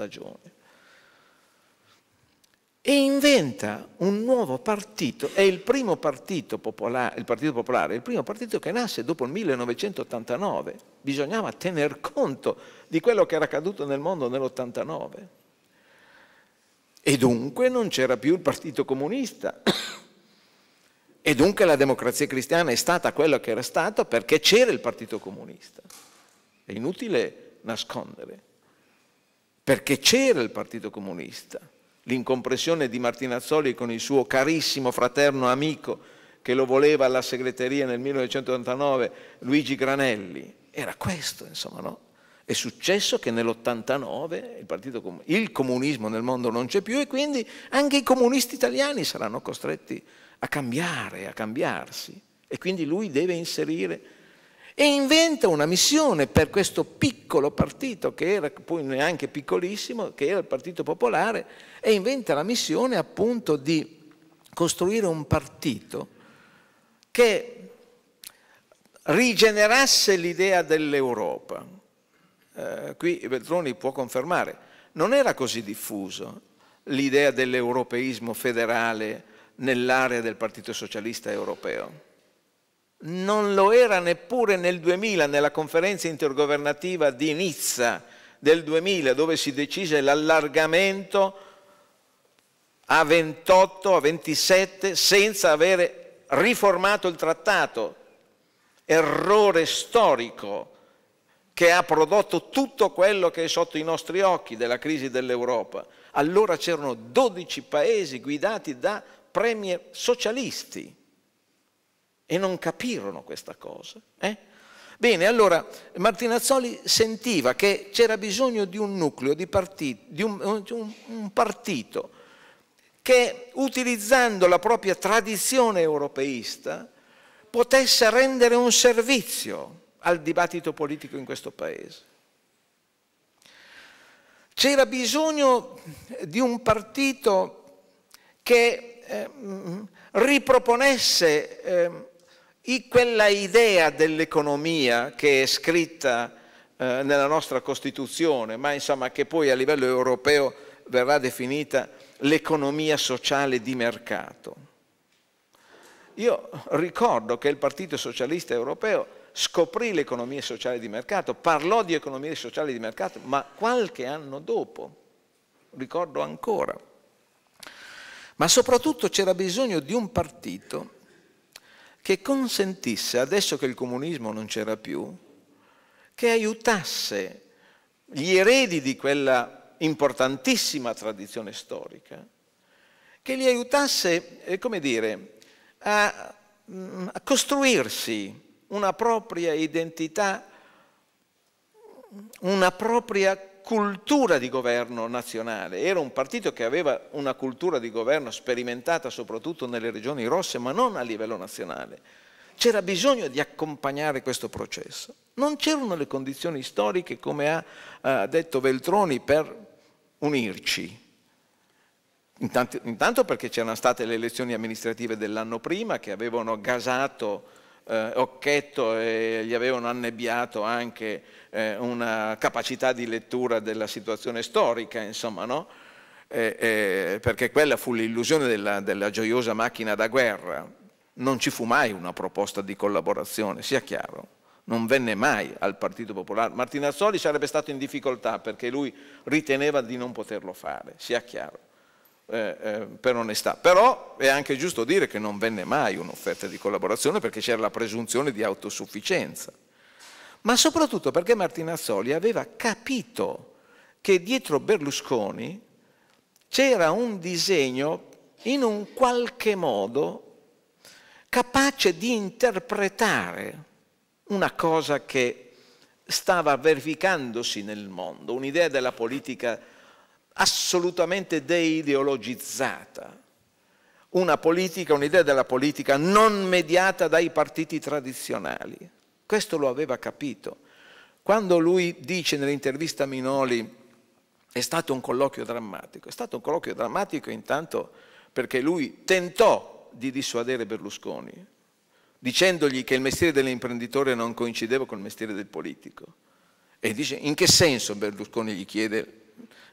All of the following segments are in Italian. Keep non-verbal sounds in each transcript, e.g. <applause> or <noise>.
ragione. E inventa un nuovo partito, è il primo partito popolare, il Partito Popolare, il primo partito che nasce dopo il 1989. Bisognava tener conto di quello che era accaduto nel mondo nell'89. E dunque non c'era più il Partito Comunista. <coughs> E dunque la democrazia cristiana è stata quello che era stata perché c'era il Partito Comunista. È inutile nascondere perché c'era il Partito Comunista. L'incompressione di Martinazzoli con il suo carissimo fraterno amico che lo voleva alla segreteria nel 1989, Luigi Granelli, era questo, insomma, no? È successo che nell'89 il, Partito, il comunismo nel mondo non c'è più e quindi anche i comunisti italiani saranno costretti a cambiare, a cambiarsi. E quindi lui deve inserire e inventa una missione per questo piccolo partito, che era poi neanche piccolissimo, che era il Partito Popolare, e inventa la missione appunto di costruire un partito che rigenerasse l'idea dell'Europa. Eh, qui Veltroni può confermare, non era così diffuso l'idea dell'europeismo federale nell'area del Partito Socialista Europeo non lo era neppure nel 2000, nella conferenza intergovernativa di Nizza del 2000, dove si decise l'allargamento a 28, a 27, senza avere riformato il trattato. Errore storico che ha prodotto tutto quello che è sotto i nostri occhi della crisi dell'Europa. Allora c'erano 12 paesi guidati da premier socialisti e non capirono questa cosa. Eh? Bene, allora Martinazzoli sentiva che c'era bisogno di un nucleo, di, partito, di, un, di un, un partito che utilizzando la propria tradizione europeista potesse rendere un servizio al dibattito politico in questo paese. C'era bisogno di un partito che eh, riproponesse eh, i, quella idea dell'economia che è scritta eh, nella nostra Costituzione, ma insomma che poi a livello europeo verrà definita l'economia sociale di mercato. Io ricordo che il Partito Socialista Europeo scoprì l'economia sociale di mercato, parlò di economia sociale di mercato, ma qualche anno dopo, ricordo ancora. Ma soprattutto c'era bisogno di un partito che consentisse, adesso che il comunismo non c'era più, che aiutasse gli eredi di quella importantissima tradizione storica, che li aiutasse, eh, come dire, a, mm, a costruirsi una propria identità, una propria cultura di governo nazionale, era un partito che aveva una cultura di governo sperimentata soprattutto nelle regioni rosse, ma non a livello nazionale. C'era bisogno di accompagnare questo processo. Non c'erano le condizioni storiche, come ha, ha detto Veltroni, per unirci. Intanto, intanto perché c'erano state le elezioni amministrative dell'anno prima che avevano gasato eh, Occhetto e gli avevano annebbiato anche eh, una capacità di lettura della situazione storica, insomma, no? Eh, eh, perché quella fu l'illusione della, della gioiosa macchina da guerra. Non ci fu mai una proposta di collaborazione, sia chiaro non venne mai al Partito Popolare. Martinazzoli sarebbe stato in difficoltà perché lui riteneva di non poterlo fare, sia chiaro. Eh, eh, per onestà. Però è anche giusto dire che non venne mai un'offerta di collaborazione perché c'era la presunzione di autosufficienza. Ma soprattutto perché Martinazzoli aveva capito che dietro Berlusconi c'era un disegno in un qualche modo capace di interpretare una cosa che stava verificandosi nel mondo, un'idea della politica assolutamente deideologizzata, una politica, un'idea della politica non mediata dai partiti tradizionali. Questo lo aveva capito. Quando lui dice nell'intervista a Minoli è stato un colloquio drammatico, è stato un colloquio drammatico intanto perché lui tentò di dissuadere Berlusconi, dicendogli che il mestiere dell'imprenditore non coincideva col mestiere del politico. E dice in che senso Berlusconi gli chiede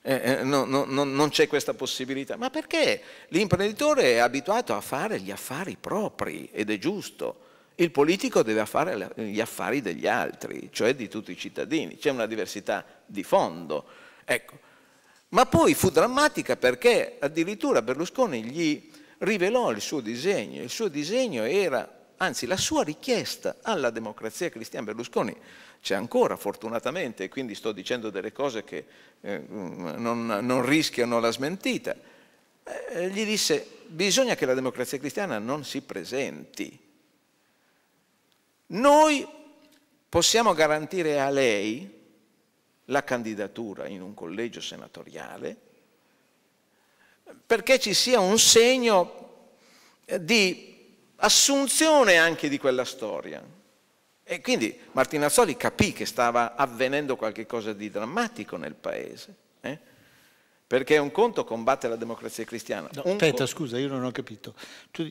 eh, eh, no, no, no, non c'è questa possibilità. Ma perché? L'imprenditore è abituato a fare gli affari propri ed è giusto. Il politico deve fare gli affari degli altri, cioè di tutti i cittadini. C'è una diversità di fondo. Ecco. Ma poi fu drammatica perché addirittura Berlusconi gli rivelò il suo disegno. Il suo disegno era, anzi la sua richiesta alla democrazia cristiana Berlusconi c'è ancora fortunatamente, e quindi sto dicendo delle cose che eh, mm, non, non, rischiano la smentita, eh, gli disse bisogna che la democrazia cristiana non si presenti. Noi possiamo garantire a lei la candidatura in un collegio senatoriale perché ci sia un segno eh, di assunzione anche di quella storia e quindi Martinazzoli capì che stava avvenendo qualcosa di drammatico nel paese. Eh? Perché è un conto combatte la democrazia cristiana. No, aspetta, scusa, io non ho capito.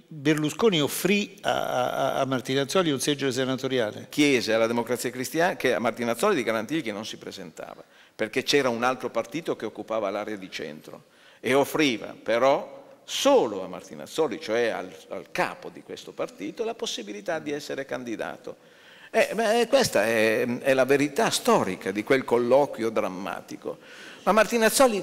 Berlusconi offrì a, a, a Martinazzoli un seggio senatoriale. Chiese alla democrazia cristiana che a Martinazzoli di garantire che non si presentava, perché c'era un altro partito che occupava l'area di centro e offriva però solo a Martinazzoli, cioè al, al capo di questo partito, la possibilità di essere candidato eh, eh, questa è, è la verità storica di quel colloquio drammatico. Ma Martinazzoli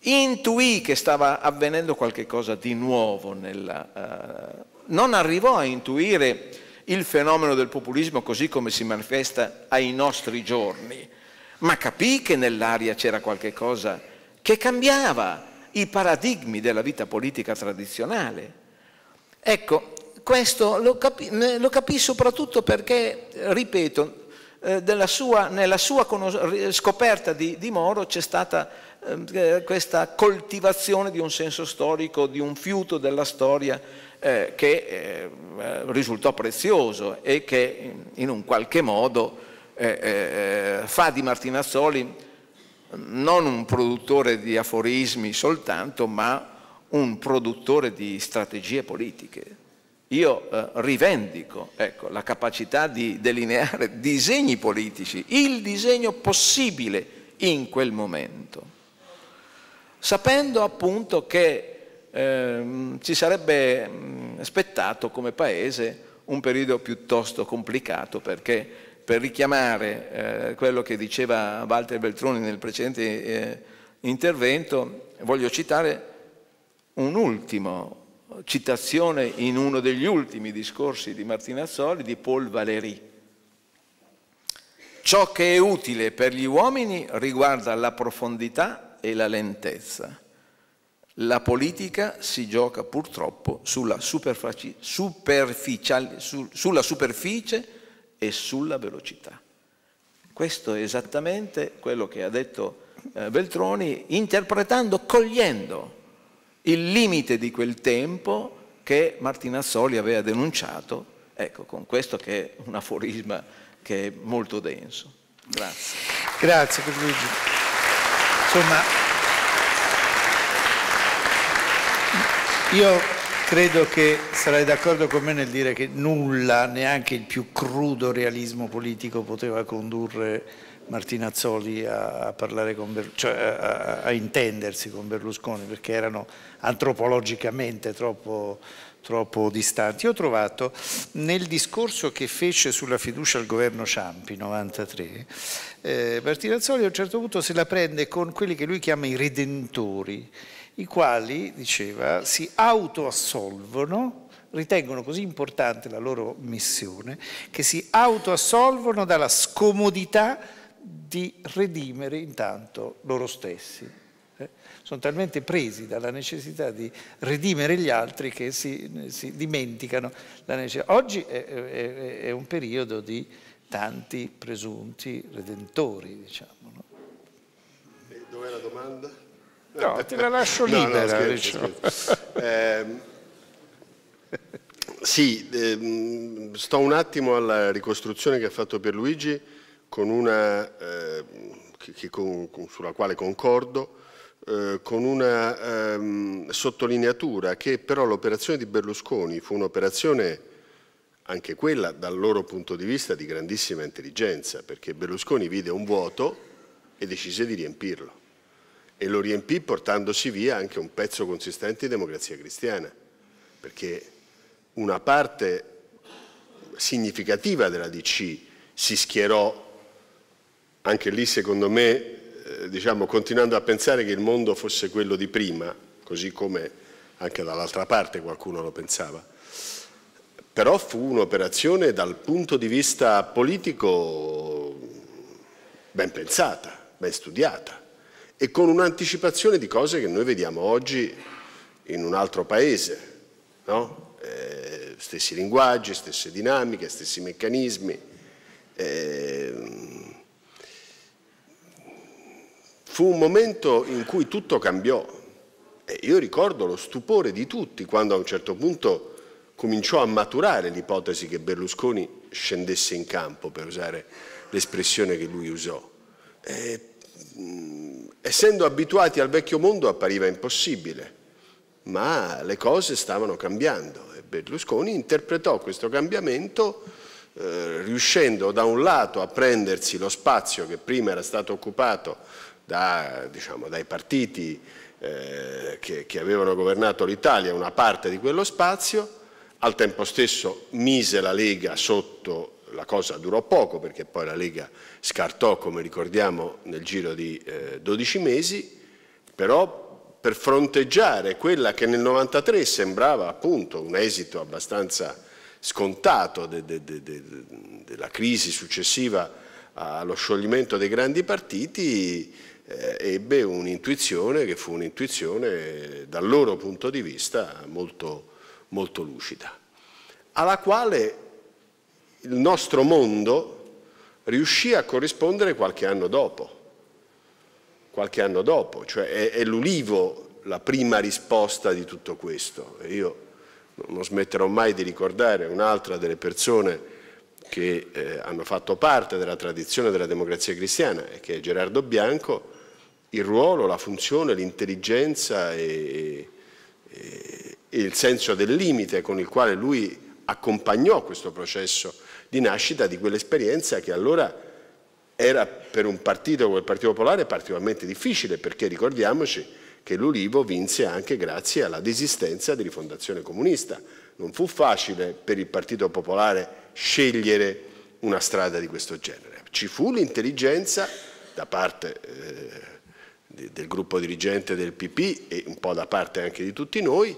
intuì che stava avvenendo qualcosa di nuovo nella, uh, non arrivò a intuire il fenomeno del populismo così come si manifesta ai nostri giorni, ma capì che nell'aria c'era qualcosa che cambiava i paradigmi della vita politica tradizionale. Ecco, questo lo, capi, lo capì soprattutto perché, ripeto, eh, sua, nella sua scoperta di, di Moro c'è stata ehm, eh, questa coltivazione di un senso storico, di un fiuto della storia eh, che eh, risultò prezioso e che in un qualche modo eh, eh, fa di Martinazzoli non un produttore di aforismi soltanto, ma un produttore di strategie politiche. Io eh, rivendico ecco, la capacità di delineare disegni politici, il disegno possibile in quel momento, sapendo appunto che eh, ci sarebbe mh, mm, spettato come Paese un periodo piuttosto complicato perché per richiamare eh, quello che diceva Walter Beltroni nel precedente eh, intervento voglio citare un ultimo citazione in uno degli ultimi discorsi di Martinazzoli di Paul Valéry. Ciò che è utile per gli uomini riguarda la profondità e la lentezza. La politica si gioca purtroppo sulla, su, sulla superficie e sulla velocità. Questo è esattamente quello che ha detto eh, Beltroni, interpretando, cogliendo il limite di quel tempo che Martina Soli aveva denunciato, ecco, con questo che è un aforisma che è molto denso. Grazie. Grazie Luigi. Insomma, io credo che sarai d'accordo con me nel dire che nulla, neanche il più crudo realismo politico poteva condurre Martinazzoli a, parlare con, cioè a, a, intendersi con Berlusconi perché erano antropologicamente troppo, troppo, distanti. Io ho trovato nel discorso che fece sulla fiducia al governo Ciampi 93, eh, Martinazzoli a un certo punto se la prende con quelli che lui chiama i redentori, i quali, diceva, si autoassolvono ritengono così importante la loro missione che si autoassolvono dalla scomodità di redimere intanto loro stessi. Eh, sono talmente presi dalla necessità di redimere gli altri che si, si dimenticano la necessità. Oggi è, è, è, un periodo di tanti presunti redentori, diciamo. No? Dov'è la domanda? No, te la lascio libera. <laughs> No, no, scherzo, diciamo. scherzo. Eh, sì, ehm, sto un attimo alla ricostruzione che ha fatto Pierluigi una, eh, che, con, sulla quale concordo, eh, con una ehm, sottolineatura che però l'operazione di Berlusconi fu un'operazione anche quella dal loro punto di vista di grandissima intelligenza, perché Berlusconi vide un vuoto e decise di riempirlo e lo riempì portandosi via anche un pezzo consistente di democrazia cristiana, perché una parte significativa della DC si schierò anche lì secondo me, eh, diciamo, continuando a pensare che il mondo fosse quello di prima, così come anche dall'altra parte qualcuno lo pensava, però fu un'operazione dal punto di vista politico ben pensata, ben studiata e con un'anticipazione di cose che noi vediamo oggi in un altro paese, no? eh, stessi linguaggi, stesse dinamiche, stessi meccanismi. Eh, Fu un momento in cui tutto cambiò. E io ricordo lo stupore di tutti quando a un certo punto cominciò a maturare l'ipotesi che Berlusconi scendesse in campo, per usare l'espressione che lui usò. E, mm, essendo abituati al vecchio mondo appariva impossibile, ma le cose stavano cambiando e Berlusconi interpretò questo cambiamento eh, riuscendo da un lato a prendersi lo spazio che prima era stato occupato da, diciamo, dai partiti eh, che, che avevano governato l'Italia una parte di quello spazio, al tempo stesso mise la Lega sotto la cosa durò poco perché poi la Lega scartò, come ricordiamo, nel giro di eh, 12 mesi, però per fronteggiare quella che nel 93 sembrava appunto un esito abbastanza scontato della de, de, de, crisi successiva allo scioglimento dei grandi partiti, eh, ebbe un'intuizione che fu un'intuizione dal loro punto di vista molto, molto lucida, alla quale il nostro mondo riuscì a corrispondere qualche anno dopo, qualche anno dopo, cioè è, è l'ulivo la prima risposta di tutto questo. Io non smetterò mai di ricordare un'altra delle persone che eh, hanno fatto parte della tradizione della democrazia cristiana, che è Gerardo Bianco, il ruolo, la funzione, l'intelligenza e, e, e il senso del limite con il quale lui accompagnò questo processo di nascita di quell'esperienza che allora era per un partito come il Partito Popolare particolarmente difficile perché ricordiamoci che l'Ulivo vinse anche grazie alla desistenza di rifondazione comunista. Non fu facile per il Partito Popolare scegliere una strada di questo genere. Ci fu l'intelligenza da parte eh, del gruppo dirigente del PP e un po' da parte anche di tutti noi,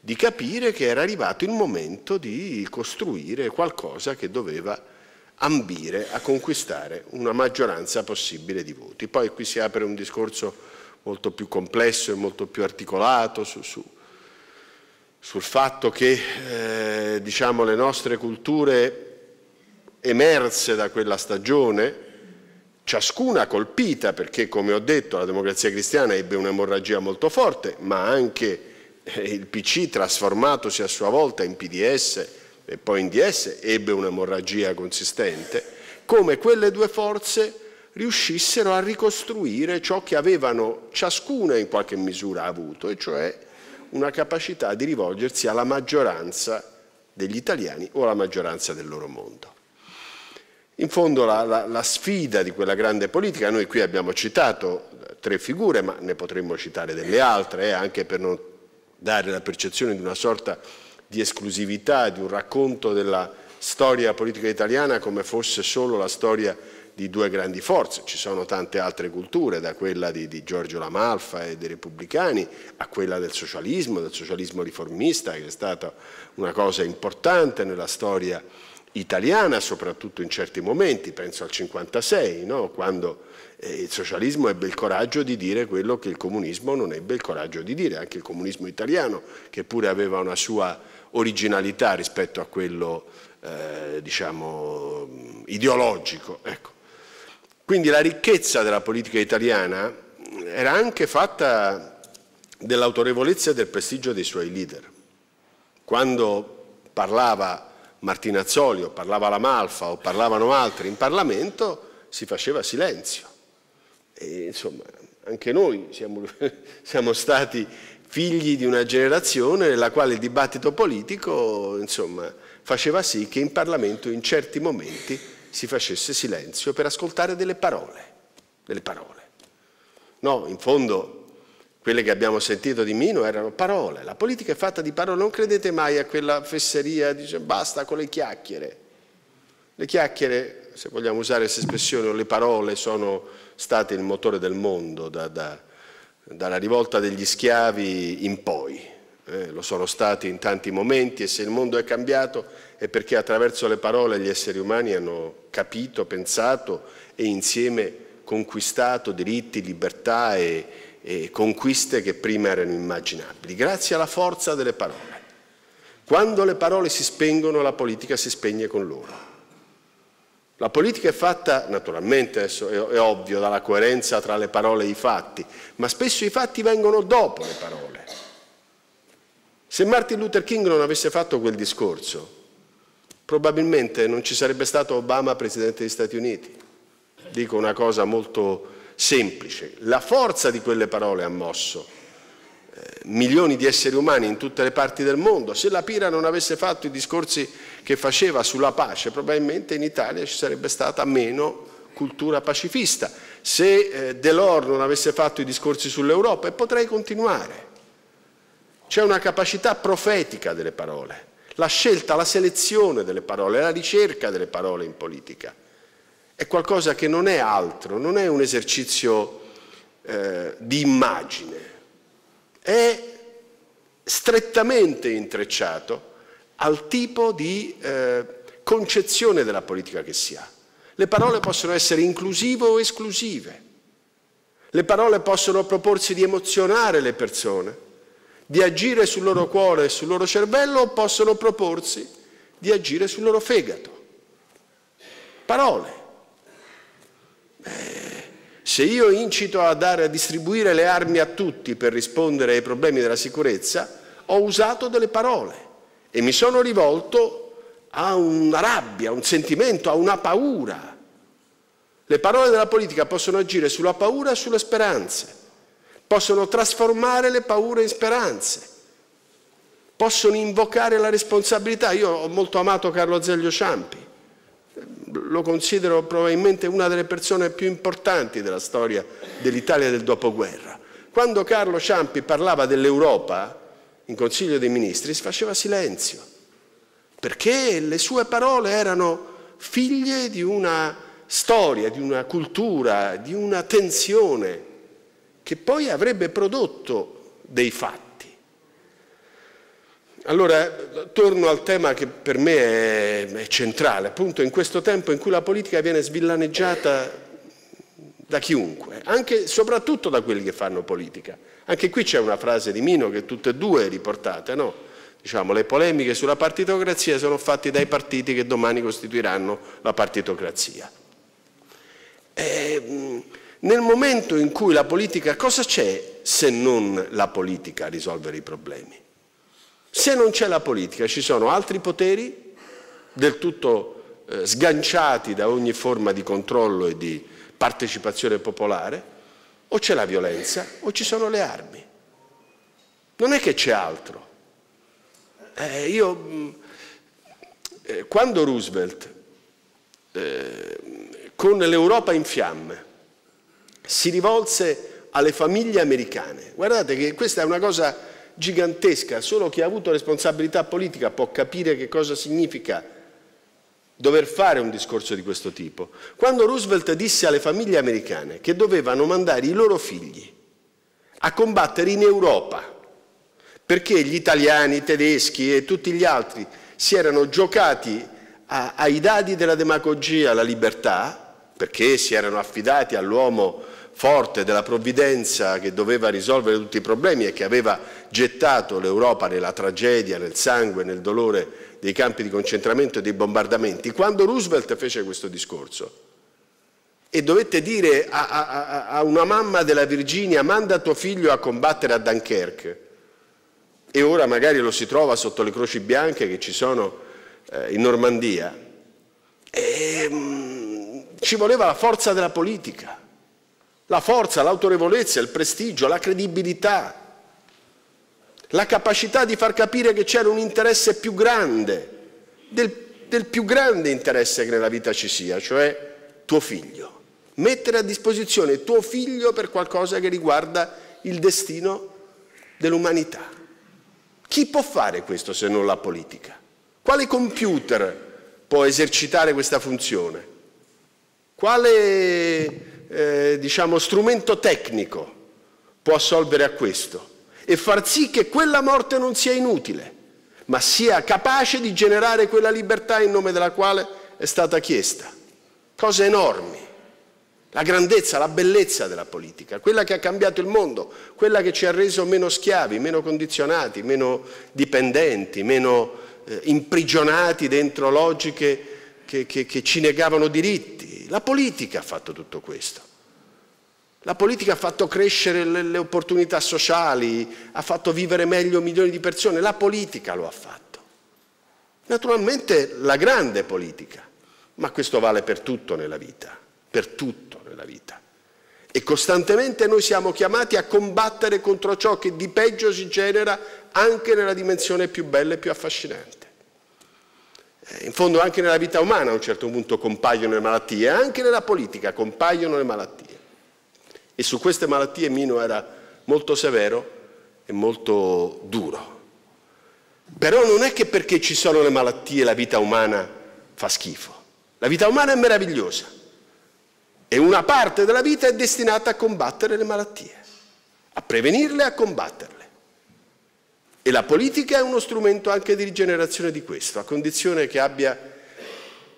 di capire che era arrivato il momento di costruire qualcosa che doveva ambire a conquistare una maggioranza possibile di voti. Poi qui si apre un discorso molto più complesso e molto più articolato su, su, sul fatto che eh, diciamo, le nostre culture emerse da quella stagione, ciascuna colpita perché come ho detto la democrazia cristiana ebbe un'emorragia molto forte ma anche eh, il PC trasformatosi a sua volta in PDS e poi in DS ebbe un'emorragia consistente come quelle due forze riuscissero a ricostruire ciò che avevano ciascuna in qualche misura avuto e cioè una capacità di rivolgersi alla maggioranza degli italiani o alla maggioranza del loro mondo. In fondo la, la, la sfida di quella grande politica, noi qui abbiamo citato tre figure, ma ne potremmo citare delle altre, eh, anche per non dare la percezione di una sorta di esclusività, di un racconto della storia politica italiana come fosse solo la storia di due grandi forze, ci sono tante altre culture, da quella di, di Giorgio Lamalfa e dei repubblicani a quella del socialismo, del socialismo riformista, che è stata una cosa importante nella storia italiana, soprattutto in certi momenti, penso al 56, no? quando eh, il socialismo ebbe il coraggio di dire quello che il comunismo non ebbe il coraggio di dire, anche il comunismo italiano, che pure aveva una sua originalità rispetto a quello, eh, diciamo, ideologico. Ecco. Quindi la ricchezza della politica italiana era anche fatta dell'autorevolezza e del prestigio dei suoi leader. Quando parlava Martinazzoli o parlava la Malfa o parlavano altri in Parlamento, si faceva silenzio. E, insomma, anche noi siamo, <laughs> siamo, stati figli di una generazione nella quale il dibattito politico insomma, faceva sì che in Parlamento in certi momenti si facesse silenzio per ascoltare delle parole. Delle parole. No, in fondo quelle che abbiamo sentito di Mino erano parole, la politica è fatta di parole, non credete mai a quella fesseria, dice basta con le chiacchiere. Le chiacchiere, se vogliamo usare questa espressione, o le parole sono state il motore del mondo da, da, dalla rivolta degli schiavi in poi. Eh, lo sono stati in tanti momenti e se il mondo è cambiato è perché attraverso le parole gli esseri umani hanno capito, pensato e insieme conquistato diritti, libertà e, e conquiste che prima erano immaginabili, grazie alla forza delle parole. Quando le parole si spengono, la politica si spegne con loro. La politica è fatta, naturalmente, adesso è, è ovvio, dalla coerenza tra le parole e i fatti, ma spesso i fatti vengono dopo le parole. Se Martin Luther King non avesse fatto quel discorso, probabilmente non ci sarebbe stato Obama presidente degli Stati Uniti. Dico una cosa molto semplice. La forza di quelle parole ha mosso eh, milioni di esseri umani in tutte le parti del mondo. Se la Pira non avesse fatto i discorsi che faceva sulla pace, probabilmente in Italia ci sarebbe stata meno cultura pacifista. Se eh, Delors non avesse fatto i discorsi sull'Europa, e potrei continuare. C'è una capacità profetica delle parole, la scelta, la selezione delle parole, la ricerca delle parole in politica è qualcosa che non è altro, non è un esercizio eh, di immagine, è strettamente intrecciato al tipo di eh, concezione della politica che si ha. Le parole possono essere inclusive o esclusive, le parole possono proporsi di emozionare le persone, di agire sul loro cuore e sul loro cervello o possono proporsi di agire sul loro fegato. Parole. Se io incito a dare a distribuire le armi a tutti per rispondere ai problemi della sicurezza, ho usato delle parole e mi sono rivolto a una rabbia, a un sentimento, a una paura. Le parole della politica possono agire sulla paura e sulle speranze, possono trasformare le paure in speranze, possono invocare la responsabilità. Io ho molto amato Carlo Zeglio Ciampi lo considero probabilmente una delle persone più importanti della storia dell'Italia del dopoguerra. Quando Carlo Ciampi parlava dell'Europa in Consiglio dei Ministri si faceva silenzio, perché le sue parole erano figlie di una storia, di una cultura, di una tensione che poi avrebbe prodotto dei fatti. Allora, torno al tema che per me è, è, centrale, appunto in questo tempo in cui la politica viene svillaneggiata da chiunque, anche, soprattutto da quelli che fanno politica. Anche qui c'è una frase di Mino che tutte e due riportate, no? Diciamo, le polemiche sulla partitocrazia sono fatte dai partiti che domani costituiranno la partitocrazia. E, ehm, nel momento in cui la politica, cosa c'è se non la politica a risolvere i problemi? Se non c'è la politica ci sono altri poteri del tutto eh, sganciati da ogni forma di controllo e di partecipazione popolare, o c'è la violenza o ci sono le armi. Non è che c'è altro. Eh, io, mm, eh, quando Roosevelt, eh, con l'Europa in fiamme, si rivolse alle famiglie americane, guardate che questa è una cosa gigantesca, solo chi ha avuto responsabilità politica può capire che cosa significa dover fare un discorso di questo tipo. Quando Roosevelt disse alle famiglie americane che dovevano mandare i loro figli a combattere in Europa, perché gli italiani, i tedeschi e tutti gli altri si erano giocati a, ai dadi della demagogia, la libertà, perché si erano affidati all'uomo forte della provvidenza che doveva risolvere tutti i problemi e che aveva gettato l'Europa nella tragedia, nel sangue, nel dolore dei campi di concentramento e dei bombardamenti, quando Roosevelt fece questo discorso e dovette dire a, a, a una mamma della Virginia manda tuo figlio a combattere a Dunkerque e ora magari lo si trova sotto le croci bianche che ci sono eh, in Normandia, e, ehm, mh, ci voleva la forza della politica la forza, l'autorevolezza, il prestigio, la credibilità, la capacità di far capire che c'era un interesse più grande, del, del più grande interesse che nella vita ci sia, cioè tuo figlio. Mettere a disposizione tuo figlio per qualcosa che riguarda il destino dell'umanità. Chi può fare questo se non la politica? Quale computer può esercitare questa funzione? Quale eh, diciamo, strumento tecnico può assolvere a questo e far sì che quella morte non sia inutile, ma sia capace di generare quella libertà in nome della quale è stata chiesta. Cose enormi. La grandezza, la bellezza della politica, quella che ha cambiato il mondo, quella che ci ha reso meno schiavi, meno condizionati, meno dipendenti, meno eh, imprigionati dentro logiche che, che, che ci negavano diritti la politica ha fatto tutto questo. La politica ha fatto crescere le, le, opportunità sociali, ha fatto vivere meglio milioni di persone, la politica lo ha fatto. Naturalmente la grande politica, ma questo vale per tutto nella vita, per tutto nella vita. E costantemente noi siamo chiamati a combattere contro ciò che di peggio si genera anche nella dimensione più bella e più affascinante. Eh, in fondo anche nella vita umana a un certo punto compaiono le malattie, anche nella politica compaiono le malattie. E su queste malattie Mino era molto severo e molto duro. Però non è che perché ci sono le malattie la vita umana fa schifo. La vita umana è meravigliosa e una parte della vita è destinata a combattere le malattie, a prevenirle e a combatterle. E la politica è uno strumento anche di rigenerazione di questo, a condizione che abbia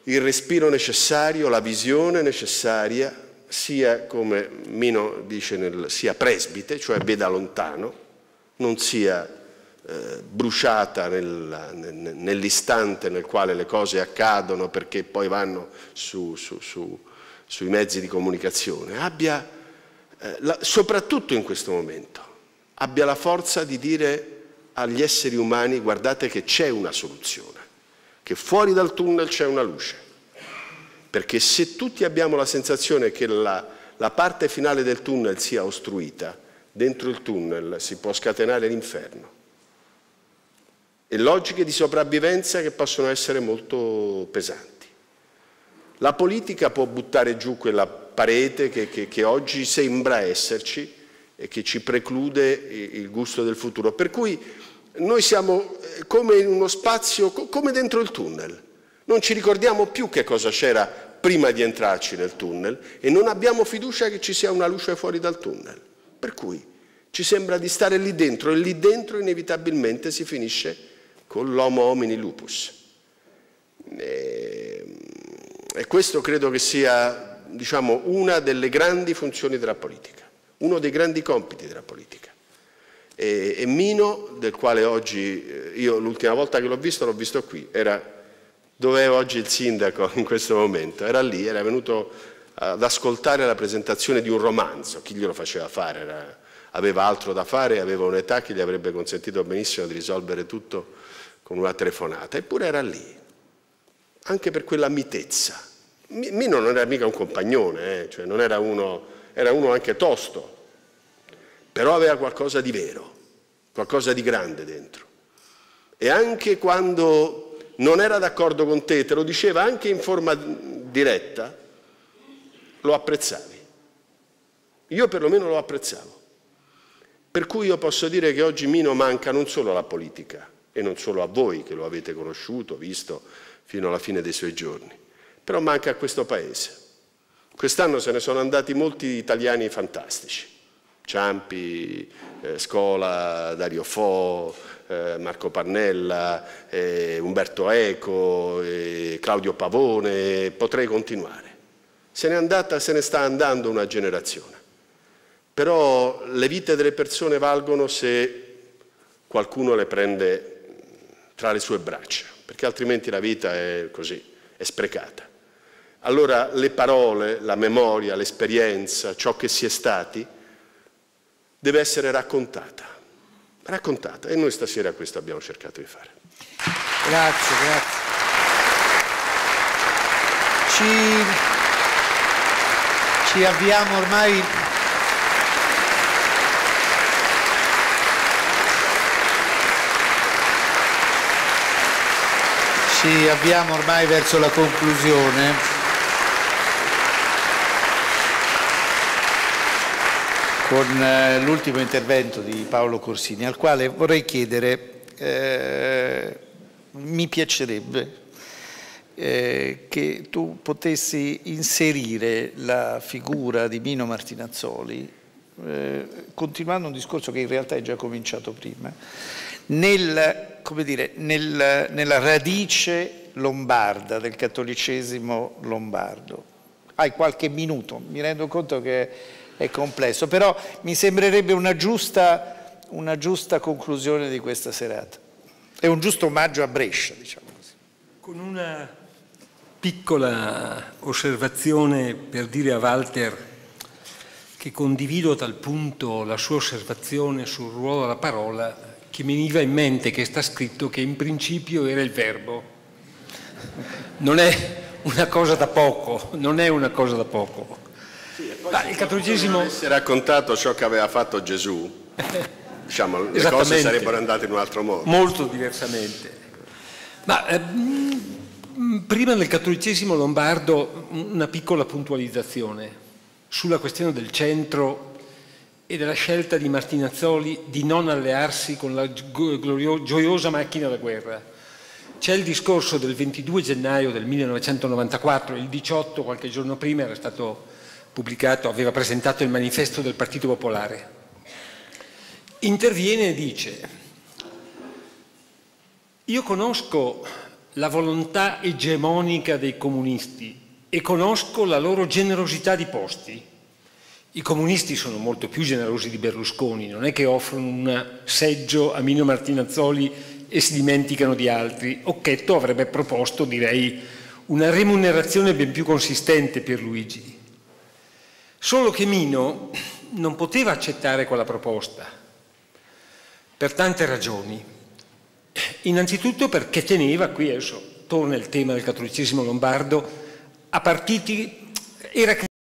il respiro necessario, la visione necessaria, sia come Mino dice, nel, sia presbite, cioè veda lontano, non sia eh, bruciata nell'istante nel, nell nel quale le cose accadono perché poi vanno su, su, su, sui mezzi di comunicazione, abbia, eh, la, soprattutto in questo momento, abbia la forza di dire agli esseri umani, guardate che c'è una soluzione, che fuori dal tunnel c'è una luce. Perché se tutti abbiamo la sensazione che la, la parte finale del tunnel sia ostruita, dentro il tunnel si può scatenare l'inferno. E logiche di sopravvivenza che possono essere molto pesanti. La politica può buttare giù quella parete che, che, che oggi sembra esserci, e che ci preclude il gusto del futuro. Per cui noi siamo eh, come in uno spazio, come dentro il tunnel. Non ci ricordiamo più che cosa c'era prima di entrarci nel tunnel e non abbiamo fiducia che ci sia una luce fuori dal tunnel. Per cui ci sembra di stare lì dentro e lì dentro inevitabilmente si finisce con l'homo homini lupus. E, ehm, e questo credo che sia diciamo, una delle grandi funzioni della politica uno dei grandi compiti della politica. E, e Mino, del quale oggi, eh, io l'ultima volta che l'ho visto, l'ho visto qui, era dove è oggi il sindaco <laughs> in questo momento, era lì, era venuto ad ascoltare la presentazione di un romanzo, chi glielo faceva fare, era, aveva altro da fare, aveva un'età che gli avrebbe consentito benissimo di risolvere tutto con una telefonata, eppure era lì, anche per quella mitezza. Mino non era mica un compagnone, eh, cioè non era uno era uno anche tosto, però aveva qualcosa di vero, qualcosa di grande dentro. E anche quando non era d'accordo con te, te lo diceva anche in forma diretta, lo apprezzavi. Io perlomeno lo apprezzavo. Per cui io posso dire che oggi Mino manca non solo alla politica, e non solo a voi che lo avete conosciuto, visto fino alla fine dei suoi giorni, però manca a questo Paese. Quest'anno se ne sono andati molti italiani fantastici, Ciampi, eh, Scola, Dario Fo, eh, Marco Pannella, eh, Umberto Eco, eh, Claudio Pavone, potrei continuare. Se ne è andata, se ne sta andando una generazione. Però le vite delle persone valgono se qualcuno le prende tra le sue braccia, perché altrimenti la vita è così, è sprecata. Allora le parole, la memoria, l'esperienza, ciò che si è stati, deve essere raccontata. Raccontata. E noi stasera questo abbiamo cercato di fare. Grazie, grazie. Ci, ci avviamo ormai... Ci avviamo ormai verso la conclusione. con eh, l'ultimo intervento di Paolo Corsini, al quale vorrei chiedere, eh, mi piacerebbe eh, che tu potessi inserire la figura di Mino Martinazzoli, eh, continuando un discorso che in realtà è già cominciato prima, nel, dire, nel, nella radice lombarda del cattolicesimo lombardo. Hai qualche minuto, mi rendo conto che è complesso, però mi sembrerebbe una giusta, una giusta conclusione di questa serata. È un giusto omaggio a Brescia, diciamo così. Con una piccola osservazione per dire a Walter che condivido a tal punto la sua osservazione sul ruolo della parola che mi veniva in mente che sta scritto che in principio era il verbo. Non è una cosa da poco, non è una cosa da poco. Beh, il cattolicesimo... Se avesse raccontato ciò che aveva fatto Gesù, <laughs> diciamo, le cose sarebbero andate in un altro modo. Molto diversamente. Ma ehm, prima nel cattolicesimo lombardo una piccola puntualizzazione sulla questione del centro e della scelta di Martinazzoli di non allearsi con la gioiosa macchina da guerra. C'è il discorso del 22 gennaio del 1994, il 18 qualche giorno prima era stato pubblicato, aveva presentato il manifesto del Partito Popolare, interviene e dice io conosco la volontà egemonica dei comunisti e conosco la loro generosità di posti. I comunisti sono molto più generosi di Berlusconi, non è che offrono un seggio a Mino Martinazzoli e si dimenticano di altri. Occhetto avrebbe proposto, direi, una remunerazione ben più consistente per Luigi. Solo che Mino non poteva accettare quella proposta, per tante ragioni. Innanzitutto perché teneva, qui adesso torna il tema del cattolicesimo lombardo, a partiti, era